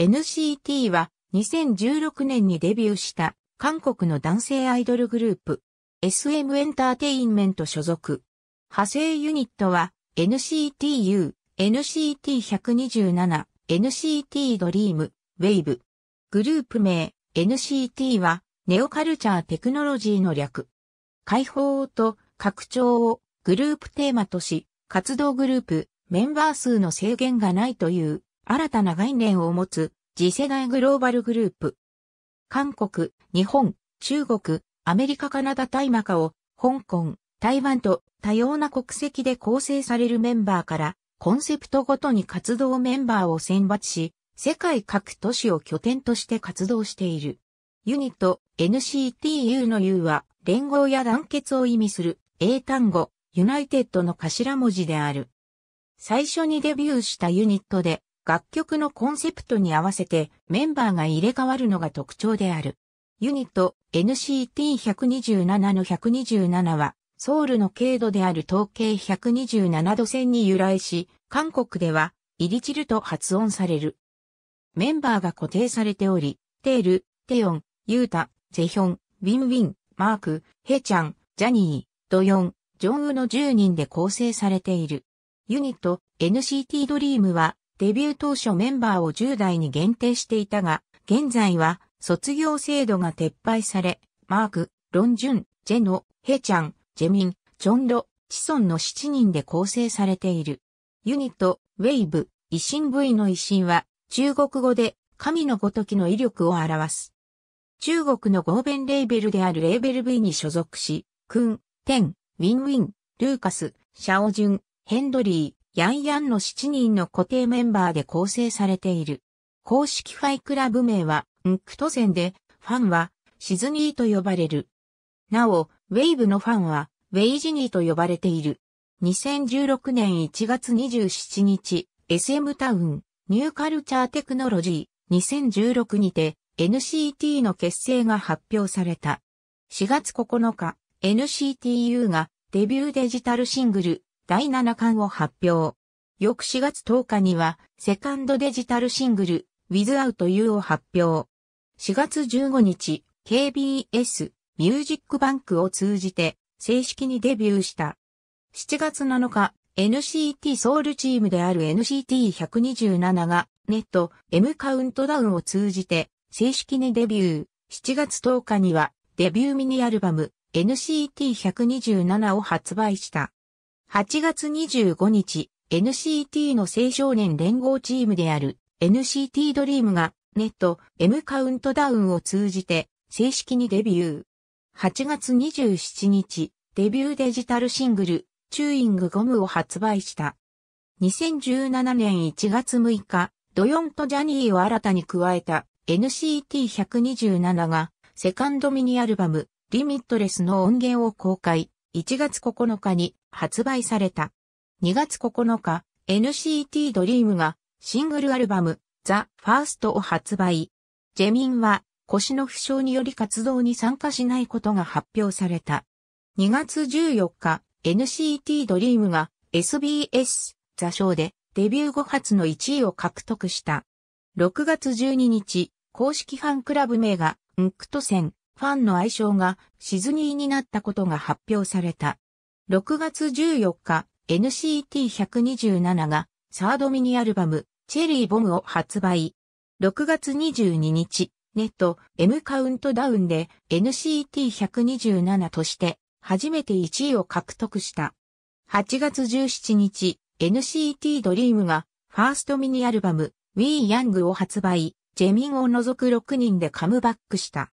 NCT は2016年にデビューした韓国の男性アイドルグループ SM エンターテインメント所属。派生ユニットは NCTU、NCT127、NCT ドリーム、ウェイブ。グループ名 NCT はネオカルチャーテクノロジーの略。解放と拡張をグループテーマとし、活動グループ、メンバー数の制限がないという新たな概念を持つ次世代グローバルグループ。韓国、日本、中国、アメリカ、カナダ、大マカを、香港、台湾と多様な国籍で構成されるメンバーから、コンセプトごとに活動メンバーを選抜し、世界各都市を拠点として活動している。ユニット NCTU の U は連合や団結を意味する英単語ユナイテッドの頭文字である。最初にデビューしたユニットで楽曲のコンセプトに合わせてメンバーが入れ替わるのが特徴である。ユニット NCT127 の127はソウルの経度である統計127度線に由来し、韓国ではイリチルと発音される。メンバーが固定されており、テール、テヨン、ユータ、ゼヒョン、ウィンウィン、マーク、ヘチャン、ジャニー、ドヨン、ジョンウの10人で構成されている。ユニット NCT ドリームはデビュー当初メンバーを10代に限定していたが、現在は卒業制度が撤廃され、マーク、ロンジュン、ジェノ、ヘチャン、ジェミン、ジョンロ、チソンの7人で構成されている。ユニット、ウェイブ、維新部位の維新は、中国語で神のごときの威力を表す。中国の合弁レーベルであるレーベル V に所属し、クン、テン、ウィンウィン、ルーカス、シャオジュン、ヘンドリー、ヤンヤンの7人の固定メンバーで構成されている。公式ファイクラブ名は、ンクトセンで、ファンは、シズニーと呼ばれる。なお、ウェイブのファンは、ウェイジニーと呼ばれている。2016年1月27日、SM タウン、ニューカルチャーテクノロジー、2016にて、NCT の結成が発表された。4月9日、NCTU がデビューデジタルシングル、第7巻を発表。翌4月10日には、セカンドデジタルシングル、Without You を発表。4月15日、KBS、ミュージックバンクを通じて、正式にデビューした。7月7日、NCT ソウルチームである NCT127 が、ネット、M カウントダウンを通じて、正式にデビュー。7月10日には、デビューミニアルバム、NCT127 を発売した。8月25日、NCT の青少年連合チームである NCT ドリームがネット M カウントダウンを通じて正式にデビュー。8月27日、デビューデジタルシングル、チューイングゴムを発売した。2017年1月6日、ドヨンとジャニーを新たに加えた NCT127 がセカンドミニアルバム、リミットレスの音源を公開。1月9日に発売された。2月9日、NCT ドリームがシングルアルバム、ザ・ファーストを発売。ジェミンは腰の負傷により活動に参加しないことが発表された。2月14日、NCT ドリームが SBS 座賞でデビュー後初の1位を獲得した。6月12日、公式ファンクラブ名がンクトセン、ファンの愛称がシズニーになったことが発表された。6月14日、NCT127 がサードミニアルバム、チェリーボムを発売。6月22日、ネット M カウントダウンで NCT127 として初めて1位を獲得した。8月17日、NCT ドリームがファーストミニアルバム We Young を発売、ジェミンを除く6人でカムバックした。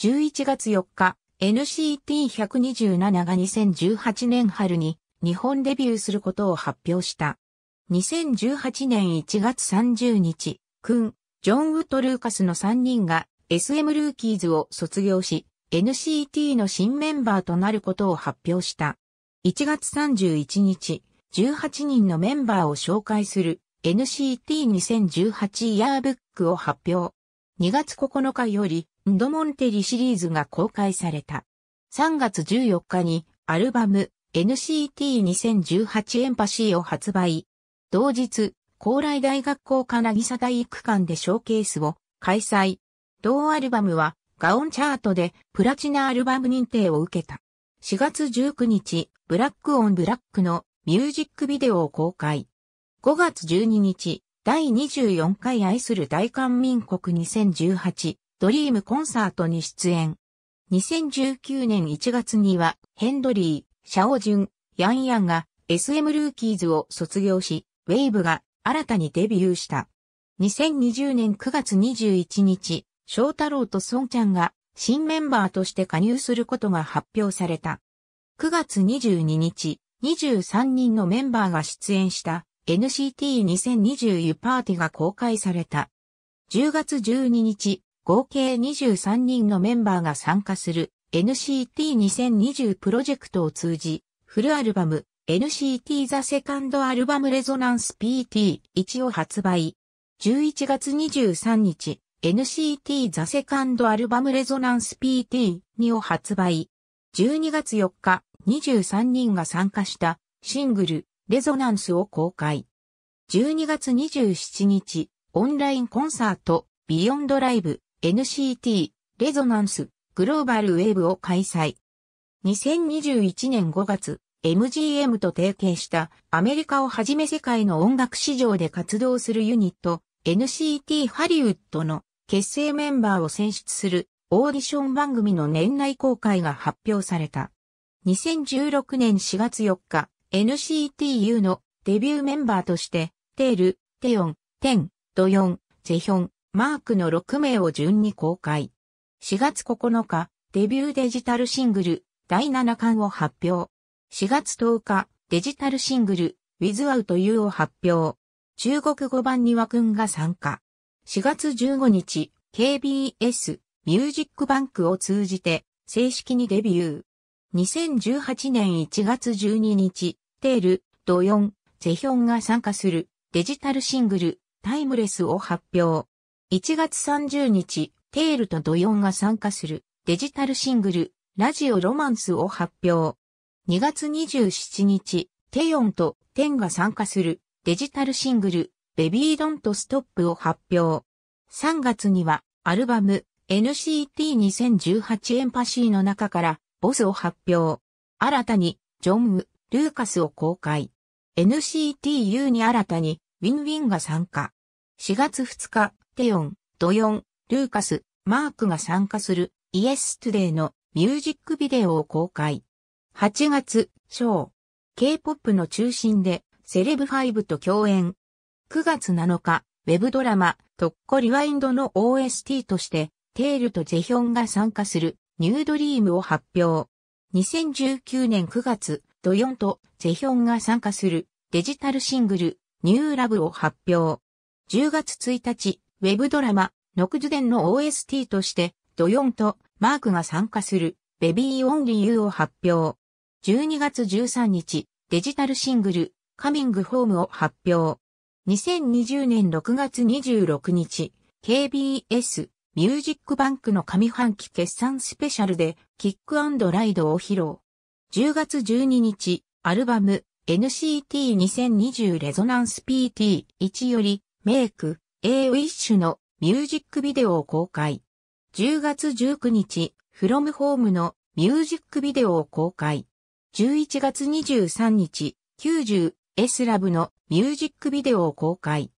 11月4日、NCT127 が2018年春に日本デビューすることを発表した。2018年1月30日、くん、ジョン・ウッド・ルーカスの3人が SM ルーキーズを卒業し、NCT の新メンバーとなることを発表した。1月31日、18人のメンバーを紹介する NCT2018 イヤーブックを発表。2月9日よりンドモンテリシリーズが公開された。3月14日にアルバム NCT2018 エンパシーを発売。同日、高麗大学校かなぎさ大育館でショーケースを開催。同アルバムはガオンチャートでプラチナアルバム認定を受けた。4月19日、ブラックオンブラックのミュージックビデオを公開。5月12日、第24回愛する大韓民国2018ドリームコンサートに出演。2019年1月には、ヘンドリー、シャオジュン、ヤンヤンが SM ルーキーズを卒業し、ウェイブが新たにデビューした。2020年9月21日、翔太郎とソンちゃんが新メンバーとして加入することが発表された。9月22日、23人のメンバーが出演した NCT2020 パーティが公開された。10月12日、合計23人のメンバーが参加する NCT2020 プロジェクトを通じ、フルアルバム NCT The Second Album Resonance PT1 を発売。11月23日、NCT The Second Album Resonance PT2 を発売。12月4日、23人が参加したシングル、レゾナンスを公開。12月27日、オンラインコンサート、ビヨンドライブ、NCT レゾナンスグローバルウェーブを開催。2021年5月、MGM と提携したアメリカをはじめ世界の音楽市場で活動するユニット NCT ハリウッドの結成メンバーを選出するオーディション番組の年内公開が発表された。2016年4月4日、NCTU のデビューメンバーとして、テール、テヨン、テン、ドヨン、ゼヒョン、マークの6名を順に公開。4月9日、デビューデジタルシングル、第7巻を発表。4月10日、デジタルシングル、Without You を発表。中国語版に和くんが参加。4月15日、KBS、ミュージックバンクを通じて、正式にデビュー。2018年1月12日、テール、ドヨン、ゼヒョンが参加する、デジタルシングル、タイムレスを発表。1月30日、テールとドヨンが参加するデジタルシングル、ラジオロマンスを発表。2月27日、テヨンとテンが参加するデジタルシングル、ベビードンとストップを発表。3月にはアルバム NCT2018 エンパシーの中からボスを発表。新たにジョン・ルーカスを公開。NCTU に新たにウィンウィンが参加。4月2日、テヨン、ドヨン、ルーカス、マークが参加するイエストゥデイのミュージックビデオを公開。8月、ショー。K-POP の中心でセレブファイブと共演。9月7日、ウェブドラマ、トッコリワインドの OST として、テールとジェヒョンが参加するニュードリームを発表。2019年9月、ドヨンとジェヒョンが参加するデジタルシングル、ニューラブを発表。10月1日、ウェブドラマ、ノクズデンの OST として、ドヨンとマークが参加する、ベビーオンリーユーを発表。12月13日、デジタルシングル、カミングホームを発表。2020年6月26日、KBS、ミュージックバンクの上半期決算スペシャルで、キックライドを披露。10月12日、アルバム、NCT2020 レゾナンス PT1 より、メイク、A Wish のミュージックビデオを公開。10月19日、From Home のミュージックビデオを公開。11月23日、90 l o ラブのミュージックビデオを公開。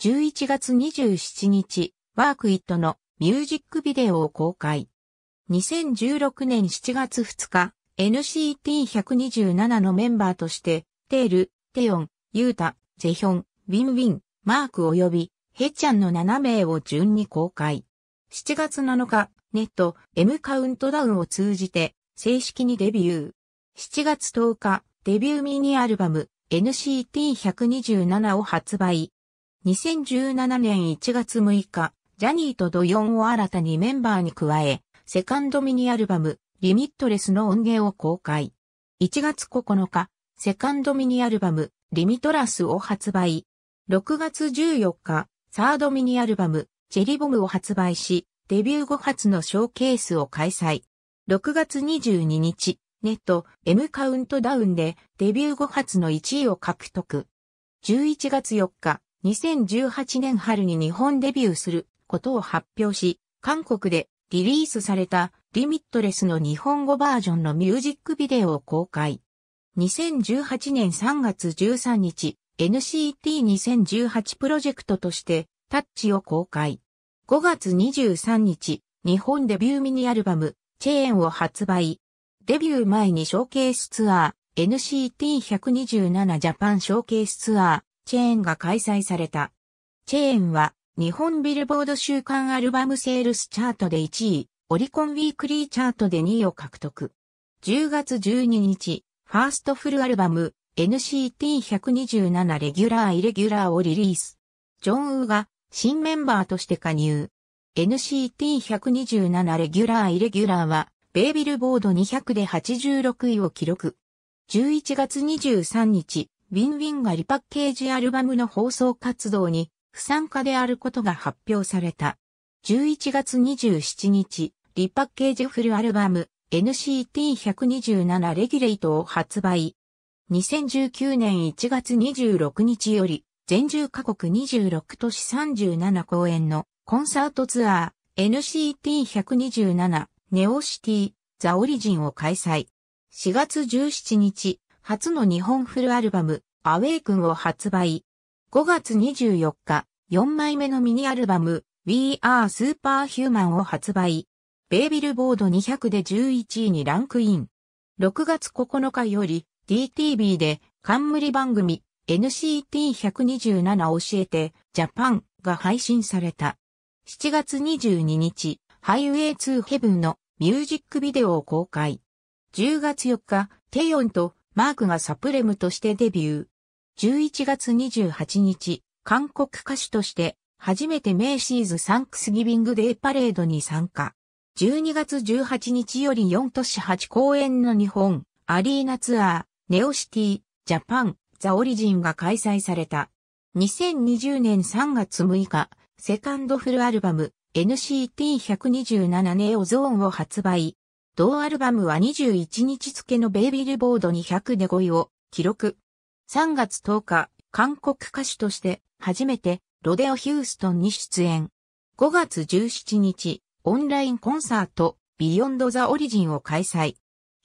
11月27日、ワークイットのミュージックビデオを公開。2016年7月2日、NCT127 のメンバーとして、テール、テヨン、ユータ、ゼヒョン、ウィンウィン、マーク及びヘちゃんの7名を順に公開。7月7日、ネット、M カウントダウンを通じて、正式にデビュー。7月10日、デビューミニアルバム、NCT127 を発売。2017年1月6日、ジャニーとドヨンを新たにメンバーに加え、セカンドミニアルバム、リミットレスの音源を公開。1月9日、セカンドミニアルバム、リミトラスを発売。6月14日、サードミニアルバム、チェリボムを発売し、デビュー後初のショーケースを開催。6月22日、ネット M カウントダウンでデビュー後初の1位を獲得。11月4日、2018年春に日本デビューすることを発表し、韓国でリリースされたリミットレスの日本語バージョンのミュージックビデオを公開。2018年3月13日、NCT2018 プロジェクトとしてタッチを公開。5月23日、日本デビューミニアルバム、チェーンを発売。デビュー前にショーケースツアー、NCT127 ジャパンショーケースツアー、チェーンが開催された。チェーンは、日本ビルボード週間アルバムセールスチャートで1位、オリコンウィークリーチャートで2位を獲得。10月12日、ファーストフルアルバム、NCT127 レギュラー・イレギュラーをリリース。ジョン・ウーが新メンバーとして加入。NCT127 レギュラー・イレギュラーは、ベイビルボード200で86位を記録。11月23日、ウィンウィンがリパッケージアルバムの放送活動に不参加であることが発表された。11月27日、リパッケージフルアルバム NCT127 レギュレイトを発売。2019年1月26日より、全10カ国26都市37公演のコンサートツアー NCT127 ネオシティザオリジンを開催。4月17日、初の日本フルアルバムアウェイクンを発売。5月24日、4枚目のミニアルバム We Are Superhuman を発売。ベイビルボード200で11位にランクイン。6月9日より、DTV で冠番組 NCT127 教えてジャパンが配信された。7月22日、ハイウェイ2ヘブンのミュージックビデオを公開。10月4日、テヨンとマークがサプレムとしてデビュー。11月28日、韓国歌手として初めてメイシーズサンクスギビングデーパレードに参加。12月18日より4都市8公演の日本アリーナツアーネオシティ、ジャパン、ザオリジンが開催された。2020年3月6日、セカンドフルアルバム、NCT127 ネオゾーンを発売。同アルバムは21日付のベイビルボード200で5位を記録。3月10日、韓国歌手として初めてロデオヒューストンに出演。5月17日、オンラインコンサート、ビヨンドザオリジンを開催。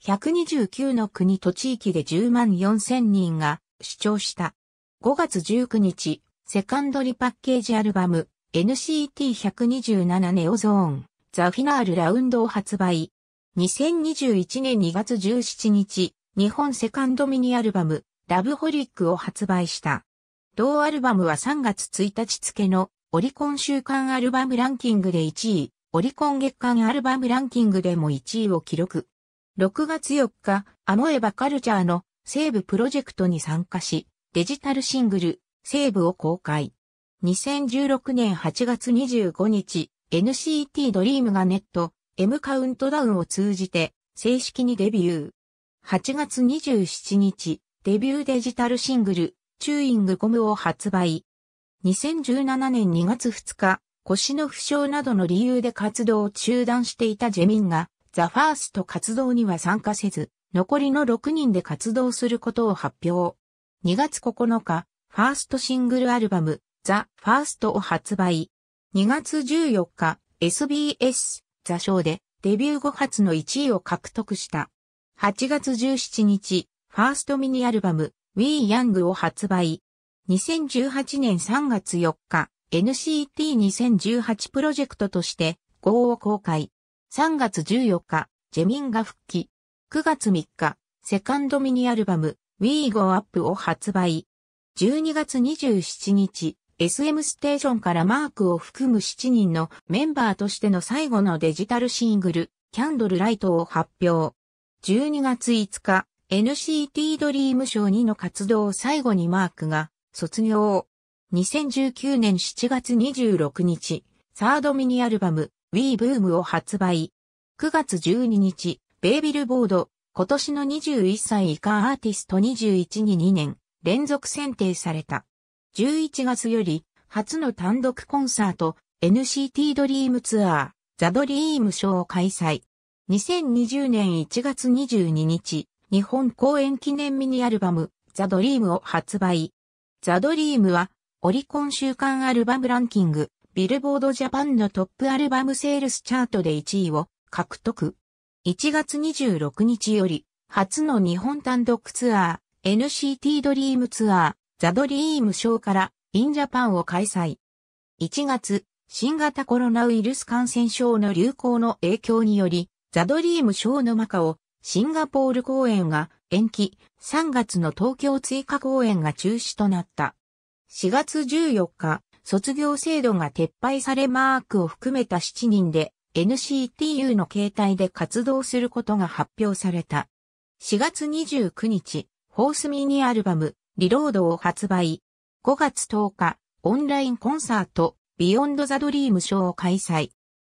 129の国と地域で10万4000人が主張した。5月19日、セカンドリパッケージアルバム NCT127 ネオゾーンザフィナールラウンドを発売。2021年2月17日、日本セカンドミニアルバムラブホリックを発売した。同アルバムは3月1日付のオリコン週間アルバムランキングで1位、オリコン月間アルバムランキングでも1位を記録。6月4日、アモエバカルチャーの西部プロジェクトに参加し、デジタルシングル、西部を公開。2016年8月25日、NCT ドリームがネット、M カウントダウンを通じて、正式にデビュー。8月27日、デビューデジタルシングル、チューイングゴムを発売。2017年2月2日、腰の負傷などの理由で活動を中断していたジェミンが、ザ・ファースト活動には参加せず、残りの6人で活動することを発表。2月9日、ファーストシングルアルバム、ザ・ファーストを発売。2月14日、SBS、ザ・ショーで、デビュー後初の1位を獲得した。8月17日、ファーストミニアルバム、We Young を発売。2018年3月4日、NCT2018 プロジェクトとして、号を公開。3月14日、ジェミンが復帰。9月3日、セカンドミニアルバム、We Go Up を発売。12月27日、SM ステーションからマークを含む7人のメンバーとしての最後のデジタルシングル、キャンドルライトを発表。12月5日、NCT ドリーム賞2の活動を最後にマークが卒業。2019年7月26日、サードミニアルバム、Wii ブームを発売。9月12日、ベイビルボード、今年の21歳以下アーティスト21に2年、連続選定された。11月より、初の単独コンサート、NCT ドリームツアー、ザ・ドリームショーを開催。2020年1月22日、日本公演記念ミニアルバム、ザ・ドリームを発売。ザ・ドリームは、オリコン週間アルバムランキング、ビルボードジャパンのトップアルバムセールスチャートで1位を獲得。1月26日より、初の日本単独ツアー、NCT ドリームツアー、ザドリームショーから、インジャパンを開催。1月、新型コロナウイルス感染症の流行の影響により、ザドリームショーのマカオ、シンガポール公演が延期、3月の東京追加公演が中止となった。4月14日、卒業制度が撤廃されマークを含めた7人で NCTU の形態で活動することが発表された。4月29日、ホースミニアルバム、リロードを発売。5月10日、オンラインコンサート、ビヨンドザドリームショーを開催。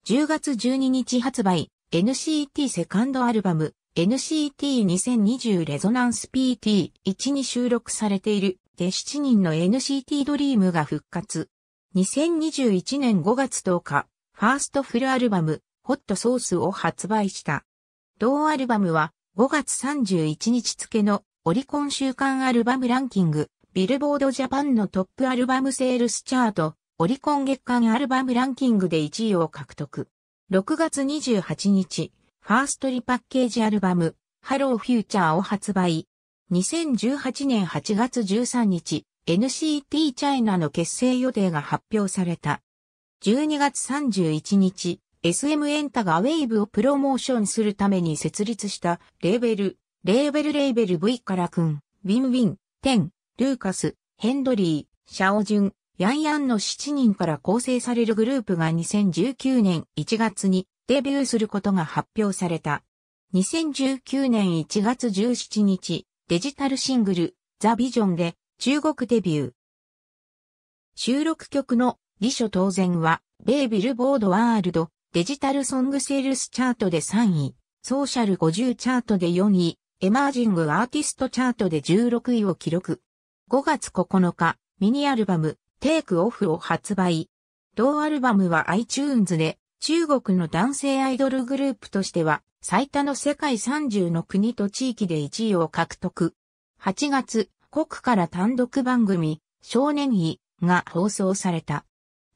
10月12日発売、NCT セカンドアルバム、NCT2020 レゾナンス PT1 に収録されているで7人の NCT ドリームが復活。2021年5月10日、ファーストフルアルバム、ホットソースを発売した。同アルバムは5月31日付のオリコン週間アルバムランキング、ビルボードジャパンのトップアルバムセールスチャート、オリコン月間アルバムランキングで1位を獲得。6月28日、ファーストリパッケージアルバム、ハローフューチャーを発売。2018年8月13日、NCT チャイナの結成予定が発表された。12月31日、SM エンタがウェイブをプロモーションするために設立したレーベル、レーベルレーベル V からくん、ウィンウィン、テン、ルーカス、ヘンドリー、シャオジュン、ヤンヤンの7人から構成されるグループが2019年1月にデビューすることが発表された。2019年1月17日、デジタルシングル、ザ・ビジョンで中国デビュー。収録曲の辞書当然は、ベイビルボードワールドデジタルソングセールスチャートで3位、ソーシャル50チャートで4位、エマージングアーティストチャートで16位を記録。5月9日、ミニアルバム、テイクオフを発売。同アルバムは iTunes で、中国の男性アイドルグループとしては、最多の世界30の国と地域で1位を獲得。8月、国から単独番組、少年位が放送された。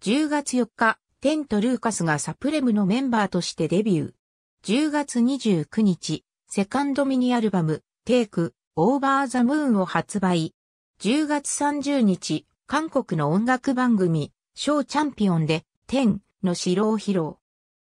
10月4日、テント・ルーカスがサプレムのメンバーとしてデビュー。10月29日、セカンドミニアルバム、テイク、オーバー・ザ・ムーンを発売。10月30日、韓国の音楽番組、ショーチャンピオンで、テンの城を披露。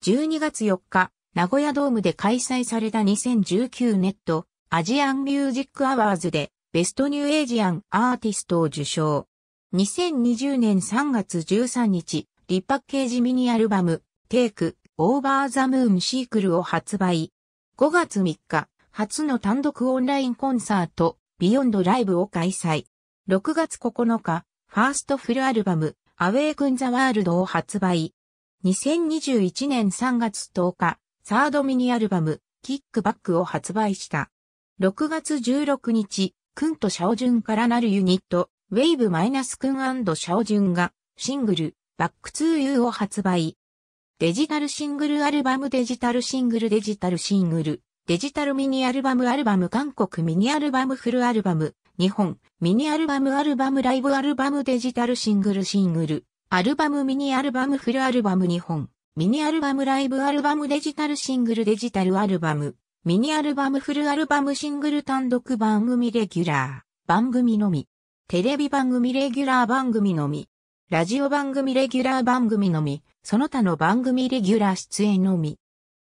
12月4日、名古屋ドームで開催された2019ネットアジアンミュージックアワーズでベストニューエイジアンアーティストを受賞。2020年3月13日、リパッケージミニアルバム、テイク、オーバーザムーンシークルを発売。5月3日、初の単独オンラインコンサート、ビヨンドライブを開催。6月9日、ファーストフルアルバム、アウェイクンザワールドを発売。2021年3月10日、サードミニアルバム、キックバックを発売した。6月16日、クンとシャオジュンからなるユニット、ウェイブマイナスクンシャオジュンが、シングル、バックツユ u を発売。デジタルシングルアルバムデジタルシングルデジタルシングル、デジタルミニアルバムアルバム韓国ミニアルバムフルアルバム、日本、ミニアルバムアルバムライブアルバムデジタルシングルシングル、アルバムミニアルバムフルアルバム日本、ミニアルバムライブアルバムデジタルシングルデジタルアルバム。ミニアルバムフルアルバムシングル単独番組レギュラー、番組のみ。テレビ番組レギュラー番組のみ。ラジオ番組レギュラー番組のみ。その他の番組レギュラー出演のみ。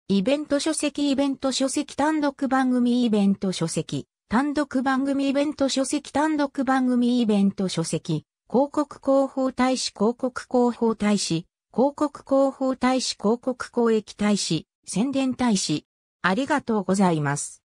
イベント書籍イベント書籍単独番組イベント書籍。単独番組イベント書籍単独番組イベント書籍。広告広報大使広告広報大使。広告広報大使広告公益大使。宣伝大使。ありがとうございます。